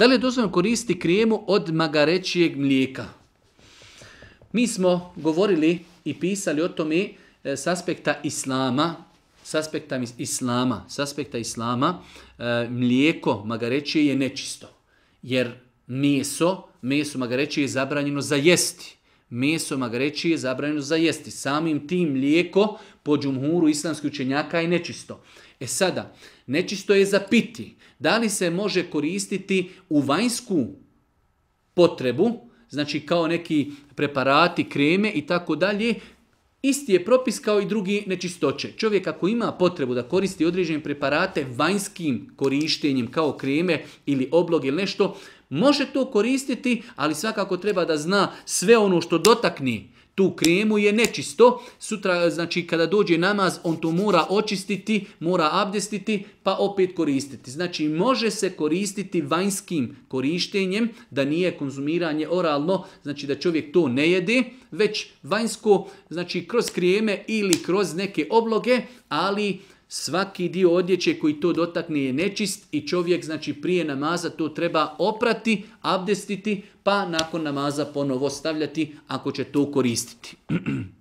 Da li je dozvoljeno koristiti kremu od magarećijeg mlijeka? Mi smo govorili i pisali o tome e, s aspekta islama, s aspekta islama, s aspekta islama e, mlijeko magarećije je nečisto. Jer meso, meso magarećije je zabranjeno za jesti meso magreći je zabranjeno za jesti. Samim tim mlijeko po džumhuru islamskih učenjaka je nečisto. E sada, nečisto je za piti. Da li se može koristiti u vanjsku potrebu, znači kao neki preparati, kreme i tako dalje, Isti je propis kao i drugi nečistoće. Čovjek ako ima potrebu da koristi određene preparate vanjskim korištenjem kao kreme ili oblog ili nešto, Može to koristiti, ali svakako treba da zna sve ono što dotakni tu kremu je nečisto. Sutra, znači, kada dođe namaz, on to mora očistiti, mora abdestiti, pa opet koristiti. Znači, može se koristiti vanjskim korištenjem, da nije konzumiranje oralno, znači da čovjek to ne jede, već vanjsko, znači, kroz krijeme ili kroz neke obloge, ali Svaki dio odjeće koji to dotakne je nečist i čovjek znači prije namaza to treba oprati, abdestiti, pa nakon namaza ponovo stavljati ako će to koristiti.